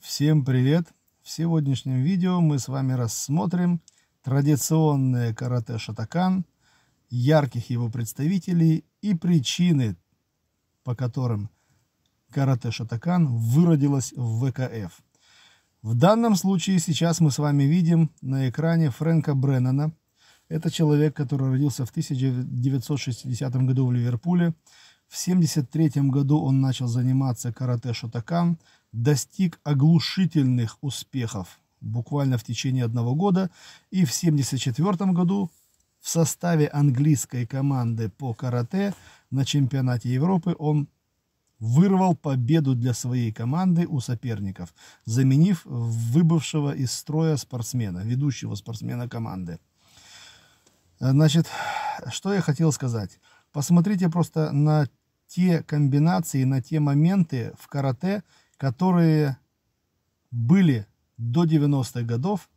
Всем привет! В сегодняшнем видео мы с вами рассмотрим традиционное карате шатакан, ярких его представителей и причины, по которым карате шатакан выродилось в ВКФ. В данном случае сейчас мы с вами видим на экране Фрэнка Бреннана. Это человек, который родился в 1960 году в Ливерпуле. В 1973 году он начал заниматься карате шотакан, достиг оглушительных успехов буквально в течение одного года. И в 1974 году в составе английской команды по карате на чемпионате Европы он вырвал победу для своей команды у соперников, заменив выбывшего из строя спортсмена, ведущего спортсмена команды. Значит, что я хотел сказать. Посмотрите просто на те комбинации, на те моменты в карате, которые были до 90-х годов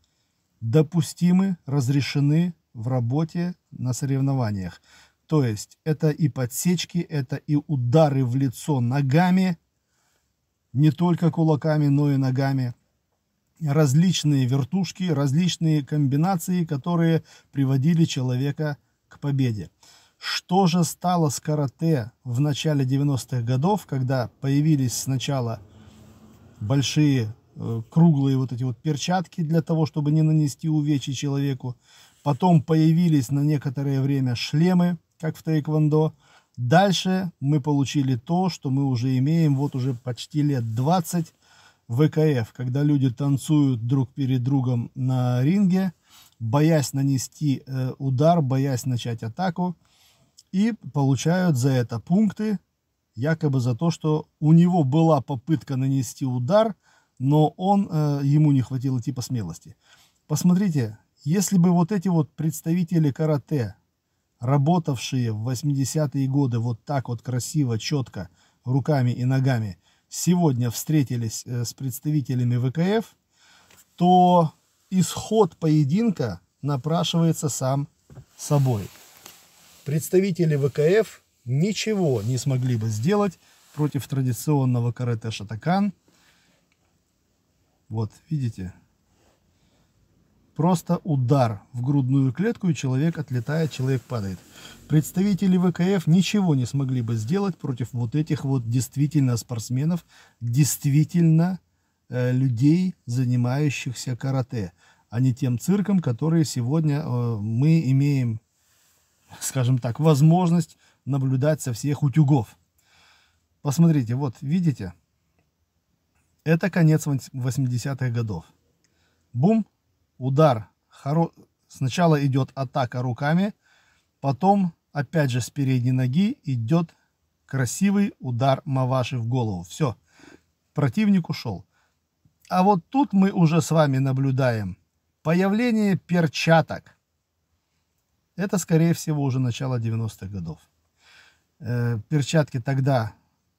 допустимы, разрешены в работе на соревнованиях. То есть это и подсечки, это и удары в лицо ногами, не только кулаками, но и ногами. Различные вертушки, различные комбинации, которые приводили человека к победе. Что же стало с карате в начале 90-х годов, когда появились сначала большие э, круглые вот эти вот перчатки для того, чтобы не нанести увечий человеку. Потом появились на некоторое время шлемы, как в тейквондо. Дальше мы получили то, что мы уже имеем вот уже почти лет 20 в ВКФ, когда люди танцуют друг перед другом на ринге, боясь нанести э, удар, боясь начать атаку, и получают за это пункты, якобы за то, что у него была попытка нанести удар, но он, э, ему не хватило типа смелости. Посмотрите, если бы вот эти вот представители карате работавшие в 80-е годы вот так вот красиво, четко, руками и ногами, сегодня встретились э, с представителями ВКФ, то исход поединка напрашивается сам собой. Представители ВКФ ничего не смогли бы сделать против традиционного карате шатакан. Вот, видите, Просто удар в грудную клетку, и человек отлетает, человек падает. Представители ВКФ ничего не смогли бы сделать против вот этих вот действительно спортсменов, действительно э, людей, занимающихся карате, а не тем цирком, который сегодня э, мы имеем, скажем так, возможность наблюдать со всех утюгов. Посмотрите, вот видите, это конец 80-х годов. Бум, удар. Хоро... Сначала идет атака руками, потом опять же с передней ноги идет красивый удар Маваши в голову. Все, противник ушел. А вот тут мы уже с вами наблюдаем появление перчаток. Это, скорее всего, уже начало 90-х годов. Э, перчатки тогда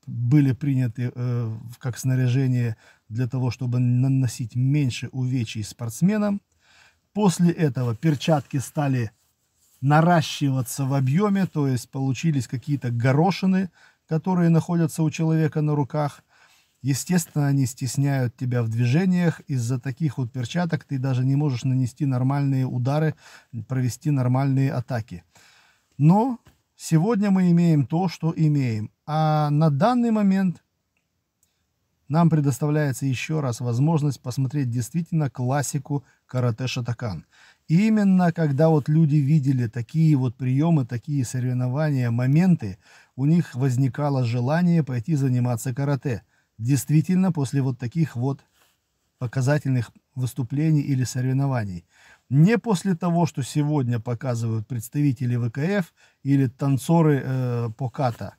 были приняты э, как снаряжение для того, чтобы наносить меньше увечий спортсменам. После этого перчатки стали наращиваться в объеме, то есть получились какие-то горошины, которые находятся у человека на руках. Естественно, они стесняют тебя в движениях. Из-за таких вот перчаток ты даже не можешь нанести нормальные удары, провести нормальные атаки. Но сегодня мы имеем то, что имеем. А на данный момент нам предоставляется еще раз возможность посмотреть действительно классику карате шатакан. И именно когда вот люди видели такие вот приемы, такие соревнования, моменты, у них возникало желание пойти заниматься карате. Действительно, после вот таких вот показательных выступлений или соревнований. Не после того, что сегодня показывают представители ВКФ или танцоры э, по ката.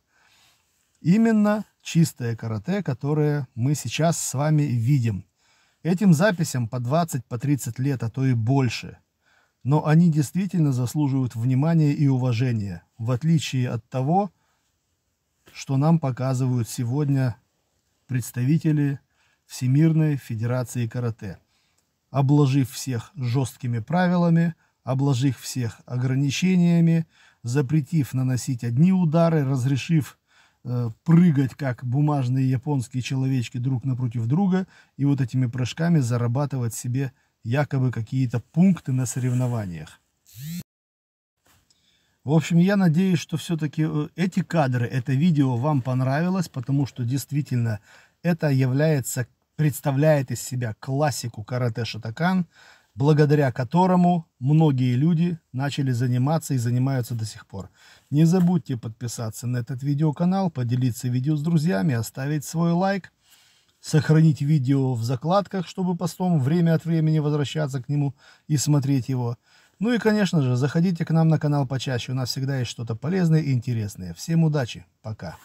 Именно чистое карате, которое мы сейчас с вами видим. Этим записям по 20, по 30 лет, а то и больше. Но они действительно заслуживают внимания и уважения, в отличие от того, что нам показывают сегодня представители Всемирной Федерации Карате, обложив всех жесткими правилами, обложив всех ограничениями, запретив наносить одни удары, разрешив Э, прыгать, как бумажные японские человечки друг напротив друга, и вот этими прыжками зарабатывать себе якобы какие-то пункты на соревнованиях. В общем, я надеюсь, что все-таки э, эти кадры, это видео вам понравилось, потому что действительно это является, представляет из себя классику карате шатакан, благодаря которому многие люди начали заниматься и занимаются до сих пор. Не забудьте подписаться на этот видеоканал, поделиться видео с друзьями, оставить свой лайк, сохранить видео в закладках, чтобы потом время от времени возвращаться к нему и смотреть его. Ну и, конечно же, заходите к нам на канал почаще, у нас всегда есть что-то полезное и интересное. Всем удачи, пока!